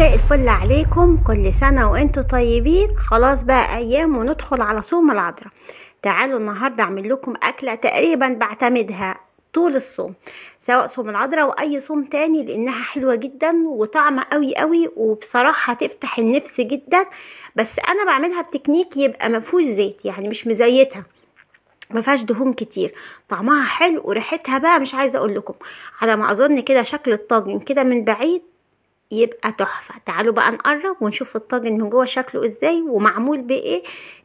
مساء الفل عليكم كل سنة وانتم طيبين خلاص بقى ايام وندخل على صوم العذراء تعالوا النهاردة اعمل لكم اكلة تقريبا بعتمدها طول الصوم سواء صوم العذراء واي صوم تاني لانها حلوة جدا وطعمة قوي قوي وبصراحة تفتح النفس جدا بس انا بعملها بتكنيك يبقى مفوش زيت يعني مش مزيتها ما فيهاش دهون كتير طعمها حلو وريحتها بقى مش عايزه اقول لكم على ما اظن كده شكل الطاجن كده من بعيد يبقى تحفة تعالوا بقى نقرب ونشوف الطاجن من جوه شكله ازاي ومعمول بايه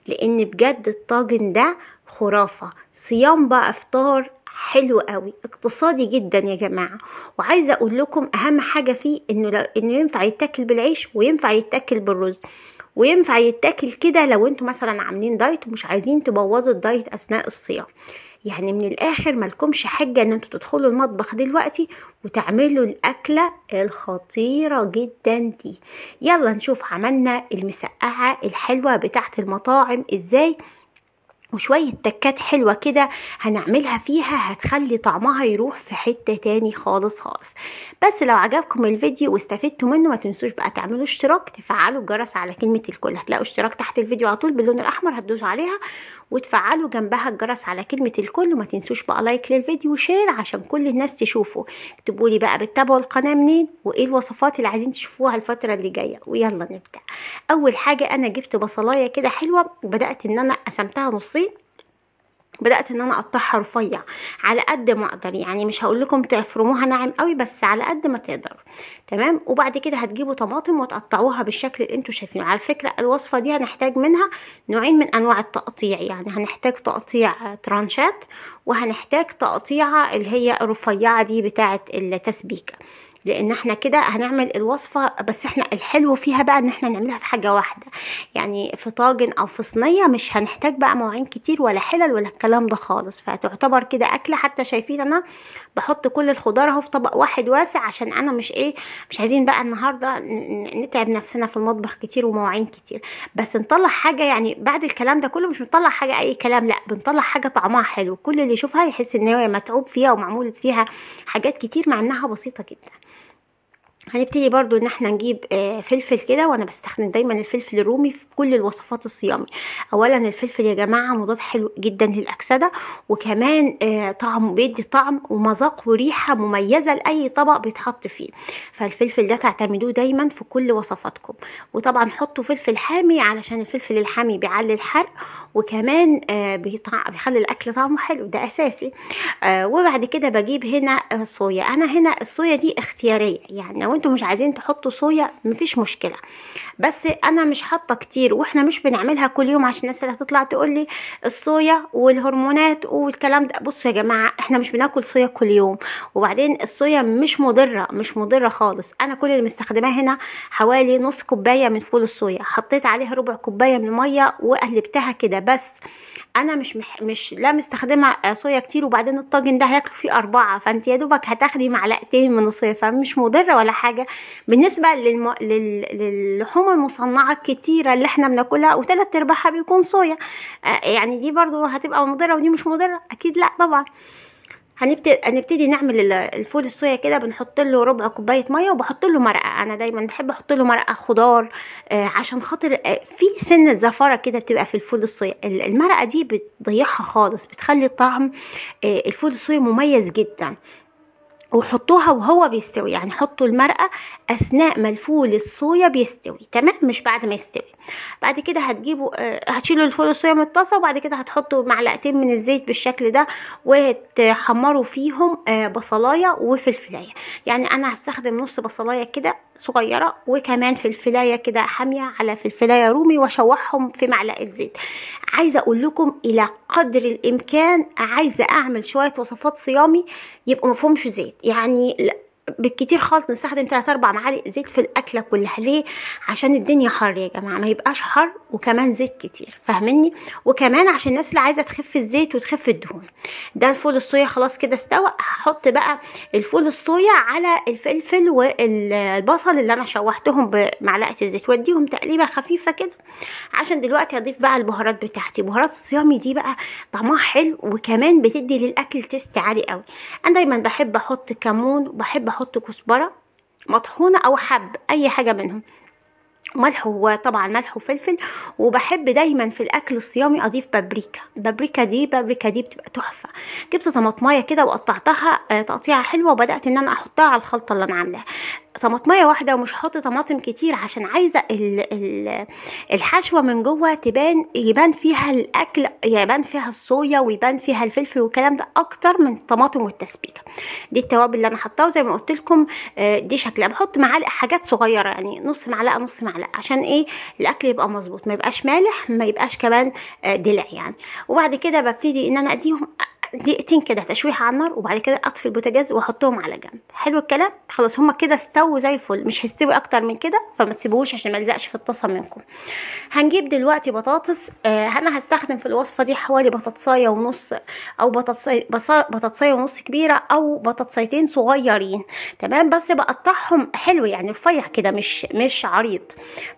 لان بجد الطاجن ده خرافة صيام بقى افطار حلو قوي اقتصادي جدا يا جماعة وعايزة اقول لكم اهم حاجة فيه انه لو انه ينفع يتاكل بالعيش وينفع يتاكل بالرز وينفع يتاكل كده لو انتوا مثلا عاملين دايت ومش عايزين تبوظوا الدايت اثناء الصيام يعني من الاخر مالكمش حجه ان انتوا تدخلوا المطبخ دلوقتي وتعملوا الاكله الخطيره جدا دي يلا نشوف عملنا المسقعه الحلوه بتاعت المطاعم ازاي وشوية تكات حلوة كده هنعملها فيها هتخلي طعمها يروح في حتة تاني خالص خالص بس لو عجبكم الفيديو واستفدتوا منه ما تنسوش بقى تعملوا اشتراك تفعلوا الجرس على كلمة الكل هتلاقوا اشتراك تحت الفيديو على طول باللون الأحمر هتدوسوا عليها وتفعلوا جنبها الجرس على كلمة الكل وما تنسوش بقى لايك للفيديو وشير عشان كل الناس تشوفه اكتبوا لي بقى بتتابعوا القناة منين وايه الوصفات اللي عايزين تشوفوها الفترة اللي جاية ويلا نبدأ أول حاجة أنا جبت بصلاية كده حلوة وبدأت إن أنا قسمتها نصين بدات ان انا اقطعها رفيع على قد ما اقدر يعني مش هقول لكم تفرموها ناعم قوي بس على قد ما تقدروا تمام وبعد كده هتجيبوا طماطم وتقطعوها بالشكل اللي انتوا شايفينه على فكره الوصفه دي هنحتاج منها نوعين من انواع التقطيع يعني هنحتاج تقطيع ترانشات وهنحتاج تقطيعه اللي هي الرفيعه دي بتاعه التسبيكه لان احنا كده هنعمل الوصفه بس احنا الحلو فيها بقى ان احنا نعملها في حاجه واحده يعني في طاجن او في صينيه مش هنحتاج بقى مواعين كتير ولا حلل ولا الكلام ده خالص فتعتبر كده اكله حتى شايفين انا بحط كل الخضار اهو في طبق واحد واسع عشان انا مش ايه مش عايزين بقى النهارده نتعب نفسنا في المطبخ كتير ومواعين كتير بس نطلع حاجه يعني بعد الكلام ده كله مش بنطلع حاجه اي كلام لا بنطلع حاجه طعمها حلو كل اللي يشوفها يحس ان هي متعوب فيها ومعمول فيها حاجات كتير مع انها بسيطه جدا هنبتدي برضو ان احنا نجيب آه، فلفل كده وانا بستخدم دايما الفلفل الرومي في كل الوصفات الصيامي اولا الفلفل يا جماعه مضاد حلو جدا للاكسده وكمان آه، طعم بيدي طعم ومذاق وريحه مميزه لاي طبق بيتحط فيه فالفلفل ده تعتمدوه دايما في كل وصفاتكم وطبعا حطوا فلفل حامي علشان الفلفل الحامي بيعلي الحرق وكمان آه، بيخلي الاكل طعمه حلو ده اساسي وبعد كده بجيب هنا صويا انا هنا الصويا دي اختياريه يعني لو انتوا مش عايزين تحطوا صويا مفيش مشكله بس انا مش حاطه كتير واحنا مش بنعملها كل يوم عشان الناس اللي هتطلع تقول لي الصويا والهرمونات والكلام ده بصوا يا جماعه احنا مش بناكل صويا كل يوم وبعدين الصويا مش مضره مش مضره خالص انا كل اللي مستخدماه هنا حوالي نص كوبايه من فول الصويا حطيت عليها ربع كوبايه من الميه وقلبتها كده بس انا مش مح... مش لا مستخدمه صويا كتير وبعدين الطاجن ده هياكل فيه اربعه فانت يا دوبك هتاخدي معلقتين من الصويا فمش مضره ولا حاجه حاجه بالنسبه للم... لل... للحوم المصنعه الكتيره اللي احنا بناكلها وثلاث ارباعها بيكون صويا آه، يعني دي برضو هتبقى مضره ودي مش مضره اكيد لا طبعا هنبتدي هنبتدي نعمل الفول الصويا كده بنحط له ربع كوبايه ميه وبحط له مرقه انا دايما بحب احط له مرقه خضار آه، عشان خاطر آه، في سنه زفاره كده بتبقى في الفول الصويا المرقه دي بتضيعها خالص بتخلي طعم الفول الصويا مميز جدا وحطوها وهو بيستوي يعني حطوا المرقة أثناء ما الفول الصويا بيستوي تمام مش بعد ما يستوي بعد كده هتجيبوا آه، هتشيلوا الفول الصويا من الطاسة وبعد كده هتحطوا معلقتين من الزيت بالشكل ده وتحمروا فيهم آه، بصلاية وفلفلاية يعني أنا هستخدم نص بصلاية كده صغيرة وكمان فلفلاية كده حامية على فلفلاية رومي واشوحهم في معلقة زيت عايزة أقول لكم إلى قدر الإمكان عايزة أعمل شوية وصفات صيامي يبقوا مفهومش زيت يعني بالكتير خالص نستخدم ثلاث اربع معالق زيت في الاكله كلها ليه عشان الدنيا حر يا جماعه ما يبقاش حر وكمان زيت كتير فاهمني وكمان عشان الناس اللي عايزه تخف الزيت وتخف الدهون ده الفول الصويا خلاص كده استوى هحط بقى الفول الصويا على الفلفل والبصل اللي انا شوحتهم بمعلقه الزيت واديهم تقليبه خفيفه كده عشان دلوقتي اضيف بقى البهارات بتاعتي بهارات الصيامي دي بقى طعمها حلو وكمان بتدي للاكل تيست عالي قوي انا دايما بحب احط كمون وبحب بحط كزبرة مطحونة او حب اي حاجة منهم ملح وطبعا ملح وفلفل وبحب دايما في الاكل الصيامي اضيف بابريكا بابريكا دي بابريكا دي بتبقى تحفه جبت طماطمايه كده وقطعتها آه، تقطيعه حلوه وبدات ان انا احطها على الخلطه اللي انا عاملاها طماطمية واحدة ومش هحط طماطم كتير عشان عايزة الـ الـ الحشوة من جوه تبان يبان فيها الأكل يبان فيها الصويا ويبان فيها الفلفل والكلام ده أكتر من الطماطم والتسبيكة دي التوابل اللي أنا حطاها وزي ما قلت لكم آه، دي شكلها بحط معالق حاجات صغيرة يعني نص معلقة نص معلقة عشان إيه الأكل يبقى مظبوط ما يبقاش مالح ما يبقاش كمان آه، دلع يعني وبعد كده ببتدي إن أنا أديهم دقيقتين كده تشويح على النار وبعد كده اطفي البوتاجاز واحطهم على جنب حلو الكلام خلاص هما كده استووا زي الفل مش هيستوي اكتر من كده فما تسيبوهوش عشان ما يلزقش في الطاسه منكم هنجيب دلوقتي بطاطس آه انا هستخدم في الوصفه دي حوالي بطاطسايه ونص او بطاطسايه بطاطسايه ونص كبيره او بطاطسايتين صغيرين تمام بس بقطعهم حلو يعني رفيع كده مش مش عريض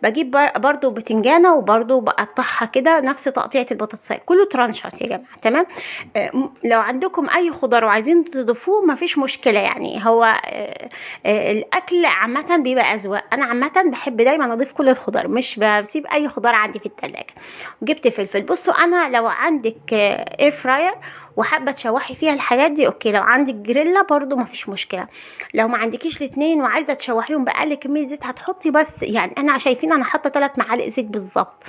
بجيب برده بتنجانه وبرده بقطعها كده نفس تقطيعه البطاطسايه كله ترانشات يا جماعه تمام آه لو عندكم اي خضار وعايزين تضيفوه مفيش مشكله يعني هو آه، آه، الاكل عامه بيبقى اذواق انا عامه بحب دايما اضيف كل الخضار مش بسيب اي خضار عندي في التلاجة جبت فلفل بصوا انا لو عندك اير آه، فراير وحابه تشوحي فيها الحاجات دي اوكي لو عندك جريلا برضو مفيش مشكله لو ما عندكيش الاتنين وعايزه تشوحيهم باقل كميه زيت هتحطي بس يعني انا شايفين انا حاطه 3 معالق زيت بالظبط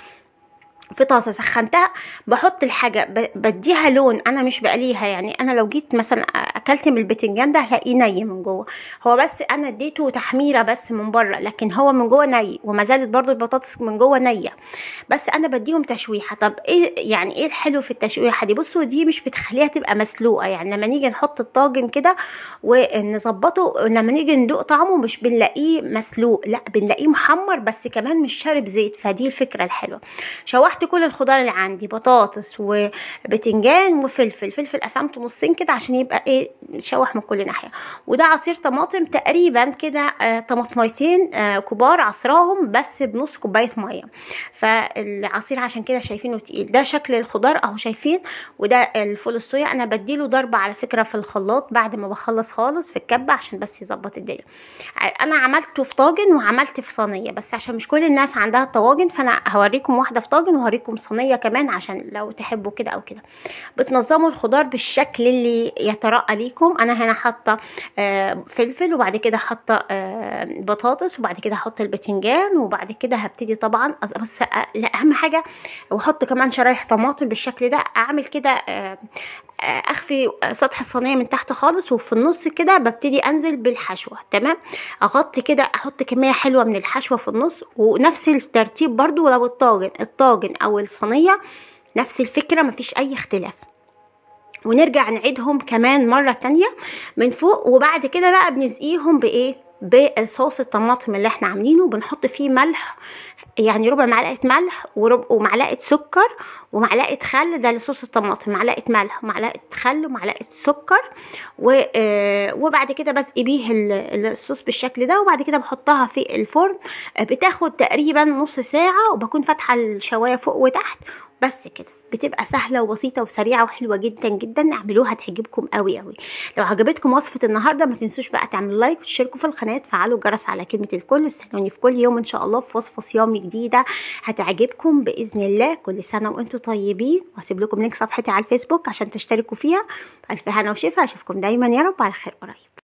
في طاسه سخنتها بحط الحاجه بديها لون انا مش بقليها يعني انا لو جيت مثلا اكلت من البتنجان ده هلاقيه ني من جوه هو بس انا اديته تحميره بس من بره لكن هو من جوه ني وما زالت برضو البطاطس من جوه نيه بس انا بديهم تشويحه طب ايه يعني ايه الحلو في التشويحه دي بصوا دي مش بتخليها تبقى مسلوقه يعني لما نيجي نحط الطاجن كده ونظبطه لما نيجي ندوق طعمه مش بنلاقيه مسلوق لا بنلاقيه محمر بس كمان مش شارب زيت فدي الفكره الحلوه شوحت شرحت كل الخضار اللي عندي بطاطس وبتنجان وفلفل فلفل قسمته نصين كده عشان يبقى ايه شوح من كل ناحيه وده عصير طماطم تقريبا كده آه، طماطميتين آه، كبار عصراهم بس بنص كوبايه ميه فالعصير عشان كده شايفينه تقيل ده شكل الخضار اهو شايفين وده الفول الصويا انا بديله ضربه على فكره في الخلاط بعد ما بخلص خالص في الكبه عشان بس يظبط الدنيا انا عملته في طاجن وعملت في صينيه بس عشان مش كل الناس عندها الطواجن فانا هوريكم واحده في طاجن وهوريكم هوريكم صينيه كمان عشان لو تحبوا كده او كده بتنظموا الخضار بالشكل اللي يتراءى ليكم انا هنا حاطه آه، فلفل وبعد كده حاطه آه، بطاطس وبعد كده هحط البتنجان وبعد كده هبتدي طبعا بس لا اهم حاجه واحط كمان شرايح طماطم بالشكل ده اعمل كده آه، اخفي سطح الصينيه من تحت خالص وفي النص كده ببتدي انزل بالحشوه تمام اغطي كده احط كميه حلوه من الحشوه في النص ونفس الترتيب برضو لو الطاجن الطاجن او الصينيه نفس الفكره مفيش اي اختلاف ونرجع نعيدهم كمان مره تانية من فوق وبعد كده بقى بنسقيهم بايه بصوص الطماطم اللي احنا عاملينه بنحط فيه ملح يعني ربع معلقه ملح وربع ومعلقه سكر ومعلقه خل ده لصوص الطماطم معلقه ملح ومعلقه خل ومعلقه سكر و... آه، وبعد كده بسقي بيه الصوص بالشكل ده وبعد كده بحطها في الفرن آه، بتاخد تقريبا نص ساعه وبكون فاتحه الشوايه فوق وتحت بس كده بتبقى سهله وبسيطه وسريعه وحلوه جدا جدا اعملوها هتعجبكم قوي قوي لو عجبتكم وصفه النهارده ما تنسوش بقى تعملوا لايك وتشتركوا في القناه تفعلوا الجرس على كلمه الكل استنوني في كل يوم ان شاء الله في وصفه صيام جديده هتعجبكم باذن الله كل سنه وانتم طيبين وهسيب لكم لينك صفحتي على الفيسبوك عشان تشتركوا فيها الف هنا وشفا اشوفكم دايما يا رب على خير قريب